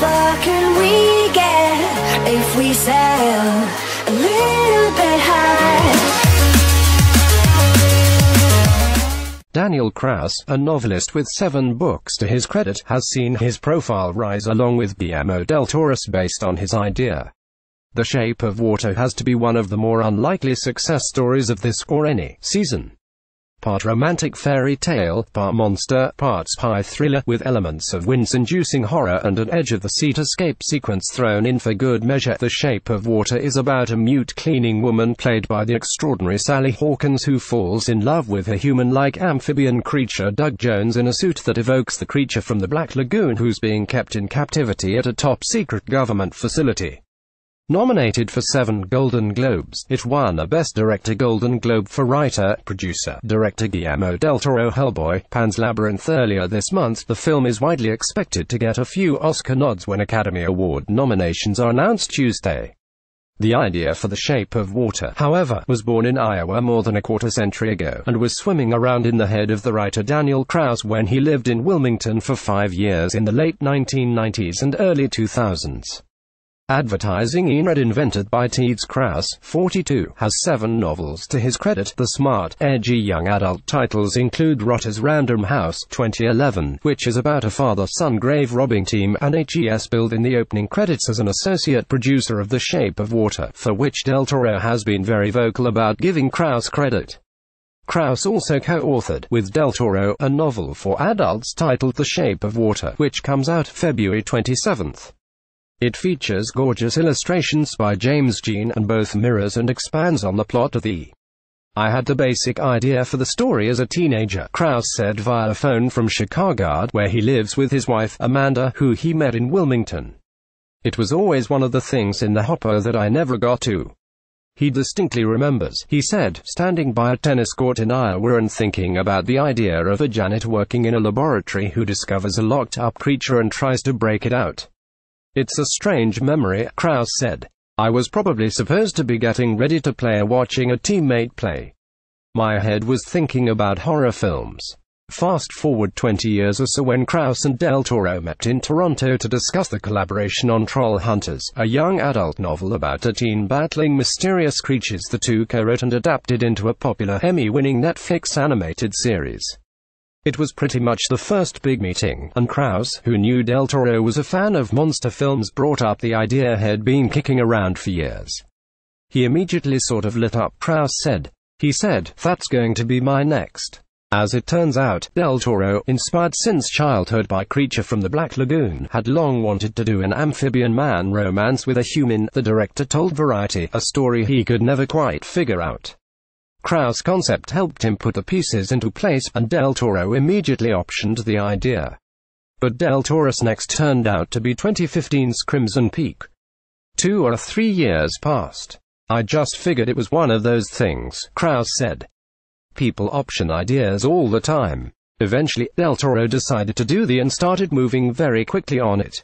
far can we get if we sail a little bit high? Daniel Kraus, a novelist with seven books to his credit, has seen his profile rise along with Guillermo del Toro's based on his idea. The Shape of Water has to be one of the more unlikely success stories of this, or any, season part romantic fairy tale, part monster, part spy thriller, with elements of wince-inducing horror and an edge of the seat escape sequence thrown in for good measure. The Shape of Water is about a mute cleaning woman played by the extraordinary Sally Hawkins who falls in love with a human-like amphibian creature Doug Jones in a suit that evokes the creature from the Black Lagoon who's being kept in captivity at a top-secret government facility. Nominated for seven Golden Globes, it won a Best Director Golden Globe for writer, producer, director Guillermo del Toro Hellboy, Pan's Labyrinth earlier this month. The film is widely expected to get a few Oscar nods when Academy Award nominations are announced Tuesday. The idea for The Shape of Water, however, was born in Iowa more than a quarter century ago, and was swimming around in the head of the writer Daniel Krauss when he lived in Wilmington for five years in the late 1990s and early 2000s. Advertising Enred invented by Teeds Krauss, 42, has seven novels to his credit. The smart, edgy young adult titles include Rotter's Random House, 2011, which is about a father-son grave robbing team, and H.E.S. Build in the opening credits as an associate producer of The Shape of Water, for which Del Toro has been very vocal about giving Krauss credit. Krauss also co-authored, with Del Toro, a novel for adults titled The Shape of Water, which comes out February 27. It features gorgeous illustrations by James Jean and both mirrors and expands on the plot of the I had the basic idea for the story as a teenager, Krauss said via a phone from Chicago, where he lives with his wife, Amanda, who he met in Wilmington. It was always one of the things in the hopper that I never got to. He distinctly remembers, he said, standing by a tennis court in Iowa and thinking about the idea of a janitor working in a laboratory who discovers a locked up creature and tries to break it out. It's a strange memory, Kraus said. I was probably supposed to be getting ready to play watching a teammate play. My head was thinking about horror films. Fast forward 20 years or so when Kraus and Del Toro met in Toronto to discuss the collaboration on Troll Hunters, a young adult novel about a teen battling mysterious creatures the two co-wrote and adapted into a popular Emmy-winning Netflix animated series. It was pretty much the first big meeting, and Krause, who knew Del Toro was a fan of monster films, brought up the idea had been kicking around for years. He immediately sort of lit up, Krause said. He said, That's going to be my next. As it turns out, Del Toro, inspired since childhood by Creature from the Black Lagoon, had long wanted to do an amphibian man romance with a human, the director told Variety, a story he could never quite figure out. Krauss' concept helped him put the pieces into place, and Del Toro immediately optioned the idea. But Del Toro's next turned out to be 2015's Crimson Peak. Two or three years passed. I just figured it was one of those things, Krauss said. People option ideas all the time. Eventually, Del Toro decided to do the and started moving very quickly on it.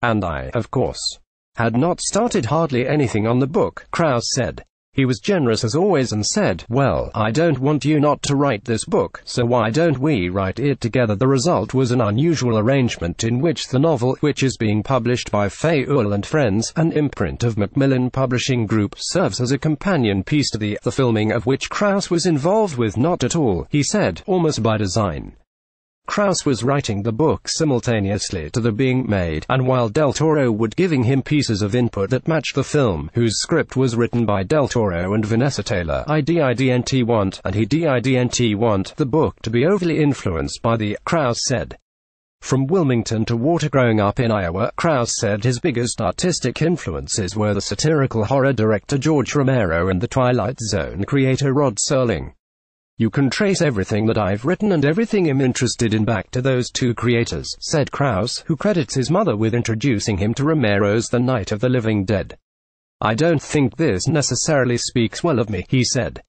And I, of course, had not started hardly anything on the book, Krauss said. He was generous as always and said, Well, I don't want you not to write this book, so why don't we write it together? The result was an unusual arrangement in which the novel, which is being published by Fayul and Friends, an imprint of Macmillan Publishing Group, serves as a companion piece to the, the filming of which Krauss was involved with not at all, he said, almost by design. Krauss was writing the book simultaneously to the being made, and while Del Toro would giving him pieces of input that matched the film, whose script was written by Del Toro and Vanessa Taylor, I not want, and he didn't want, the book to be overly influenced by the, Krauss said. From Wilmington to water growing up in Iowa, Krauss said his biggest artistic influences were the satirical horror director George Romero and the Twilight Zone creator Rod Serling. You can trace everything that I've written and everything I'm interested in back to those two creators, said Krauss, who credits his mother with introducing him to Romero's The Night of the Living Dead. I don't think this necessarily speaks well of me, he said.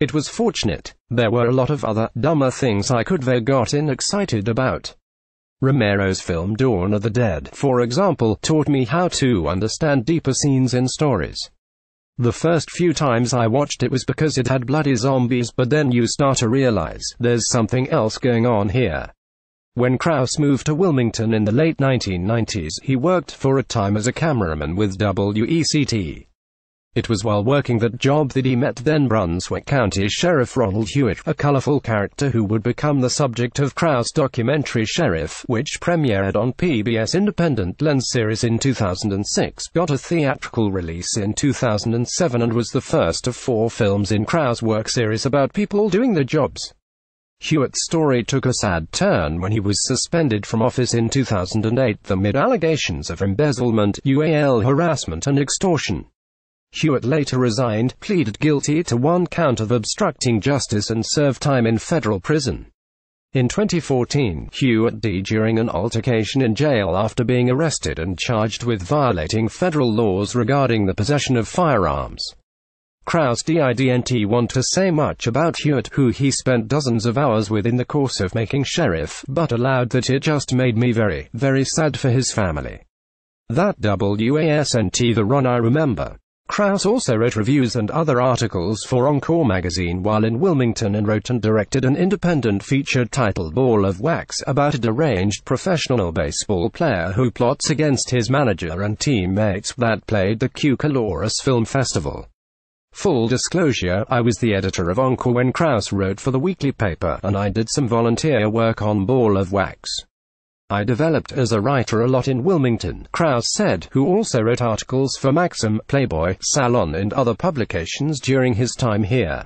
It was fortunate. There were a lot of other, dumber things I could have gotten excited about. Romero's film Dawn of the Dead, for example, taught me how to understand deeper scenes in stories. The first few times I watched it was because it had bloody zombies, but then you start to realize there's something else going on here. When Krauss moved to Wilmington in the late 1990s, he worked for a time as a cameraman with WECT. It was while working that job that he met then Brunswick County Sheriff Ronald Hewitt, a colorful character who would become the subject of Krauss' documentary Sheriff, which premiered on PBS Independent Lens series in 2006, got a theatrical release in 2007 and was the first of four films in Krauss' work series about people doing their jobs. Hewitt's story took a sad turn when he was suspended from office in 2008 amid allegations of embezzlement, UAL harassment and extortion. Hewitt later resigned, pleaded guilty to one count of obstructing justice and served time in federal prison. In 2014, Hewitt died during an altercation in jail after being arrested and charged with violating federal laws regarding the possession of firearms. Kraus didn't want to say much about Hewitt, who he spent dozens of hours with in the course of making sheriff, but allowed that it just made me very, very sad for his family. That WASNT the run I remember. Krauss also wrote reviews and other articles for Encore magazine while in Wilmington and wrote and directed an independent feature titled Ball of Wax about a deranged professional baseball player who plots against his manager and teammates that played the Cucalorus Film Festival. Full disclosure, I was the editor of Encore when Krauss wrote for the weekly paper and I did some volunteer work on Ball of Wax. I developed as a writer a lot in Wilmington, Krauss said, who also wrote articles for Maxim, Playboy, Salon and other publications during his time here.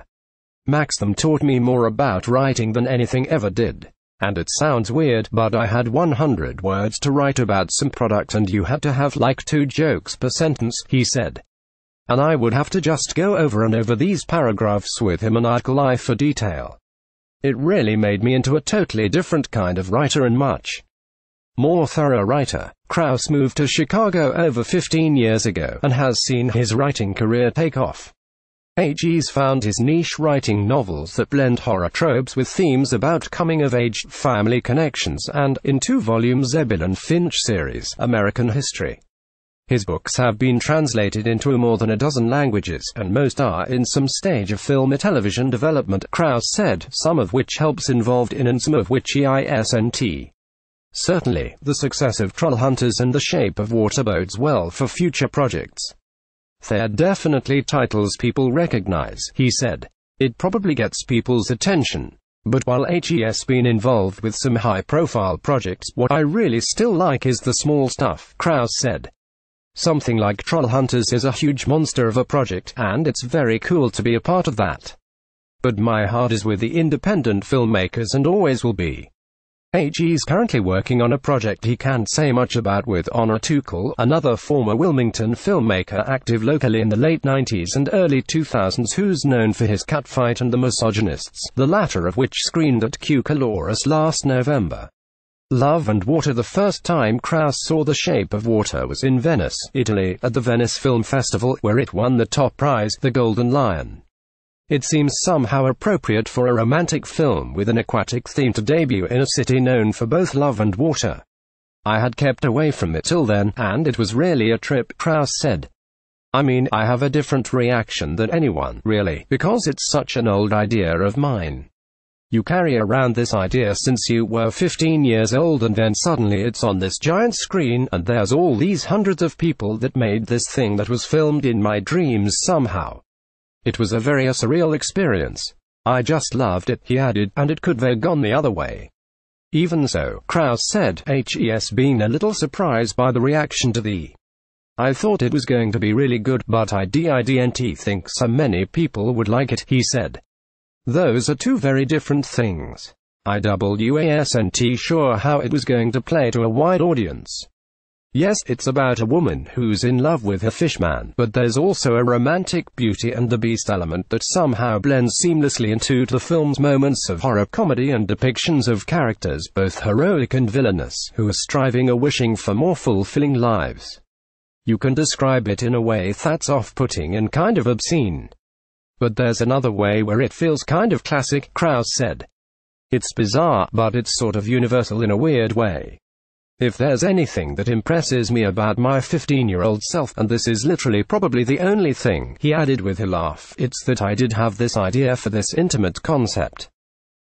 Maxim taught me more about writing than anything ever did. And it sounds weird, but I had 100 words to write about some product and you had to have like two jokes per sentence, he said. And I would have to just go over and over these paragraphs with him and I'd for detail. It really made me into a totally different kind of writer and much. More thorough writer, Krauss moved to Chicago over 15 years ago and has seen his writing career take off. H.E.'s found his niche writing novels that blend horror tropes with themes about coming-of-age, family connections and, in two-volume Zebulon Finch series, American history. His books have been translated into more than a dozen languages, and most are in some stage of film or television development, Krauss said, some of which helps involved in and some of which EISNT. isn't. Certainly, the success of Troll Hunters and The Shape of Water bodes well for future projects. They're definitely titles people recognize, he said. It probably gets people's attention. But while HES been involved with some high-profile projects, what I really still like is the small stuff, Kraus said. Something like Troll Hunters is a huge monster of a project, and it's very cool to be a part of that. But my heart is with the independent filmmakers and always will be. HE is currently working on a project he can't say much about with Honor Tuchel, another former Wilmington filmmaker active locally in the late 90s and early 2000s who's known for his catfight and the misogynists, the latter of which screened at Q Calorus last November. Love and Water The first time Kraus saw The Shape of Water was in Venice, Italy, at the Venice Film Festival, where it won the top prize, the Golden Lion. It seems somehow appropriate for a romantic film with an aquatic theme to debut in a city known for both love and water. I had kept away from it till then, and it was really a trip, Krauss said. I mean, I have a different reaction than anyone, really, because it's such an old idea of mine. You carry around this idea since you were 15 years old and then suddenly it's on this giant screen and there's all these hundreds of people that made this thing that was filmed in my dreams somehow. It was a very a surreal experience. I just loved it, he added, and it could have gone the other way. Even so, Kraus said, HES being a little surprised by the reaction to the I thought it was going to be really good, but I didn't think so many people would like it, he said. Those are two very different things. I wasn't sure how it was going to play to a wide audience. Yes, it's about a woman who's in love with a fishman, but there's also a romantic beauty and the beast element that somehow blends seamlessly into the film's moments of horror comedy and depictions of characters both heroic and villainous, who are striving or wishing for more fulfilling lives. You can describe it in a way that's off-putting and kind of obscene. But there's another way where it feels kind of classic, Krauss said. It's bizarre, but it's sort of universal in a weird way. If there's anything that impresses me about my 15-year-old self, and this is literally probably the only thing, he added with a laugh, it's that I did have this idea for this intimate concept.